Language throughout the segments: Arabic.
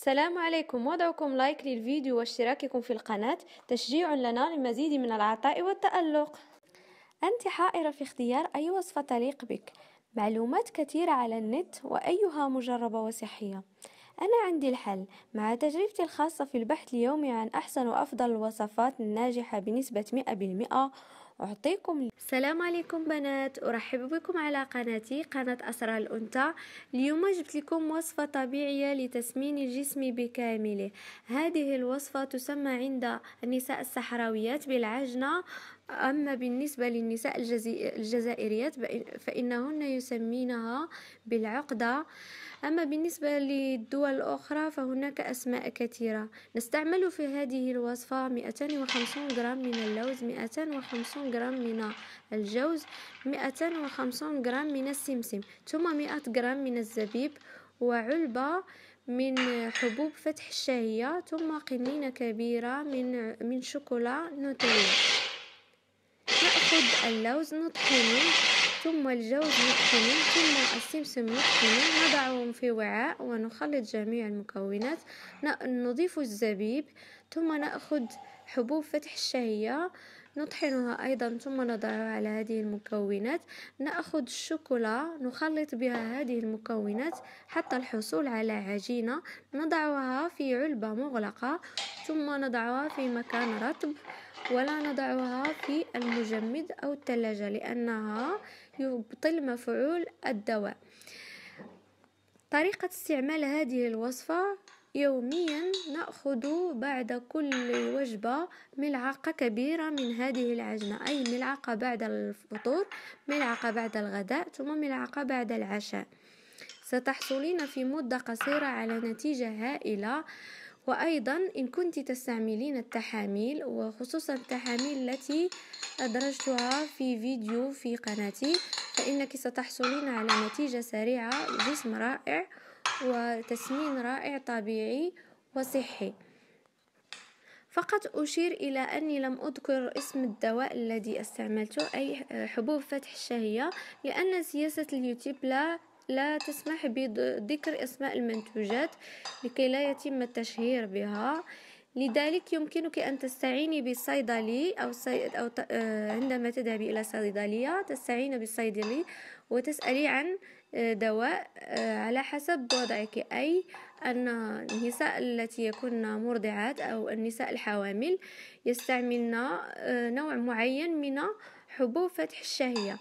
السلام عليكم وضعكم لايك للفيديو واشتراككم في القناة تشجيع لنا للمزيد من العطاء والتألق أنت حائرة في اختيار أي وصفة تليق بك معلومات كثيرة على النت وأيها مجربة وصحية أنا عندي الحل مع تجربتي الخاصة في البحث اليومي عن أحسن وأفضل الوصفات الناجحة بنسبة 100% أعطيكم السلام عليكم بنات أرحب بكم على قناتي قناة أسرى الأنثى اليوم جبت لكم وصفة طبيعية لتسمين الجسم بكامله هذه الوصفة تسمى عند النساء الصحراويات بالعجنة أما بالنسبة للنساء الجزائريات فإنهن يسمينها بالعقدة أما بالنسبة للدول الأخرى فهناك أسماء كثيرة نستعمل في هذه الوصفة 250 غرام من اللوز 250 غرام من الجوز 250 غرام من السمسم ثم 100 غرام من الزبيب وعلبة من حبوب فتح الشهية ثم قنينة كبيرة من من شوكولا نوتيلا ناخذ اللوز نطحنه ثم الجوز نطحنه ثم السمسم نطحنه نضعهم في وعاء ونخلط جميع المكونات نضيف الزبيب ثم نأخذ حبوب فتح الشهية نطحنها أيضا ثم نضعها على هذه المكونات نأخذ الشوكولا نخلط بها هذه المكونات حتى الحصول على عجينة نضعها في علبة مغلقة ثم نضعها في مكان رطب ولا نضعها في المجمد أو الثلاجة لأنها يبطل مفعول الدواء طريقة استعمال هذه الوصفة يوميا نأخذ بعد كل وجبة ملعقة كبيرة من هذه العجنة أي ملعقة بعد الفطور ملعقة بعد الغداء ثم ملعقة بعد العشاء ستحصلين في مدة قصيرة على نتيجة هائلة وأيضا إن كنت تستعملين التحاميل وخصوصا التحاميل التي أدرجتها في فيديو في قناتي فإنك ستحصلين على نتيجة سريعة جسم رائع وتسمين رائع طبيعي وصحي فقط أشير إلى أني لم أذكر اسم الدواء الذي استعملته أي حبوب فتح الشهية لأن سياسة اليوتيوب لا لا تسمح بذكر أسماء المنتوجات لكي لا يتم التشهير بها لذلك يمكنك أن تستعيني بصيدلي أو, صيد أو آه، عندما تذهبي إلى صيدلية تستعيني بالصيدلي وتسألي عن آه، دواء آه، على حسب وضعك أي أن النساء التي يكون مرضعات أو النساء الحوامل يستعملن نوع معين من حبوب فتح الشهية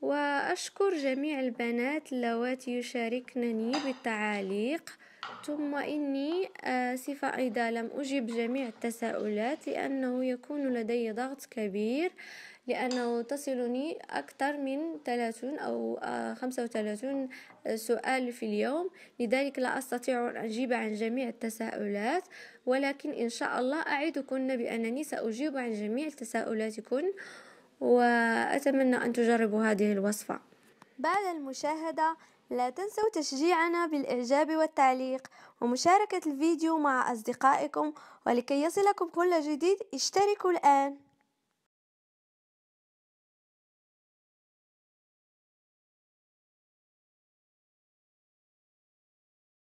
وأشكر جميع البنات اللواتي يشاركنني بالتعاليق ثم إني آسفة إذا لم أجب جميع التساؤلات لأنه يكون لدي ضغط كبير لأنه تصلني أكثر من 30 أو 35 آه، آه، سؤال في اليوم لذلك لا أستطيع أن أجيب عن جميع التساؤلات ولكن إن شاء الله أعدكن بأنني سأجيب عن جميع تساؤلاتكن وأتمنى أن تجربوا هذه الوصفة بعد المشاهدة لا تنسوا تشجيعنا بالإعجاب والتعليق ومشاركة الفيديو مع أصدقائكم ولكي يصلكم كل جديد اشتركوا الآن